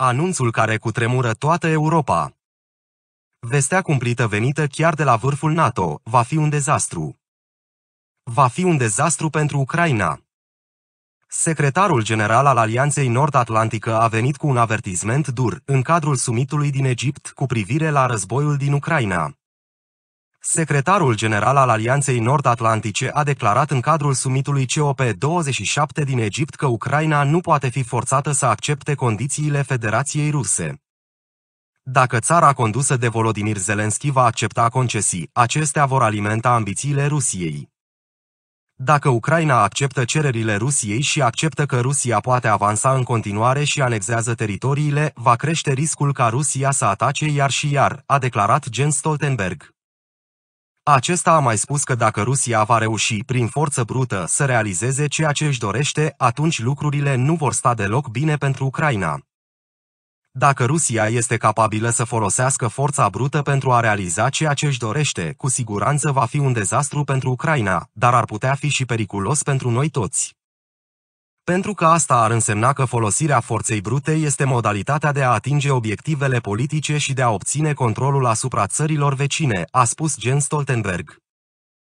anunțul care cutremură toată Europa. Vestea cumplită venită chiar de la vârful NATO va fi un dezastru. Va fi un dezastru pentru Ucraina. Secretarul general al Alianței Nord-Atlantică a venit cu un avertisment dur în cadrul summitului din Egipt cu privire la războiul din Ucraina. Secretarul general al Alianței Nord-Atlantice a declarat în cadrul summitului COP27 din Egipt că Ucraina nu poate fi forțată să accepte condițiile Federației Ruse. Dacă țara condusă de Volodimir Zelenski va accepta concesii, acestea vor alimenta ambițiile Rusiei. Dacă Ucraina acceptă cererile Rusiei și acceptă că Rusia poate avansa în continuare și anexează teritoriile, va crește riscul ca Rusia să atace iar și iar, a declarat Jens Stoltenberg. Acesta a mai spus că dacă Rusia va reuși, prin forță brută, să realizeze ceea ce își dorește, atunci lucrurile nu vor sta deloc bine pentru Ucraina. Dacă Rusia este capabilă să folosească forța brută pentru a realiza ceea ce își dorește, cu siguranță va fi un dezastru pentru Ucraina, dar ar putea fi și periculos pentru noi toți pentru că asta ar însemna că folosirea forței brute este modalitatea de a atinge obiectivele politice și de a obține controlul asupra țărilor vecine, a spus Jens Stoltenberg.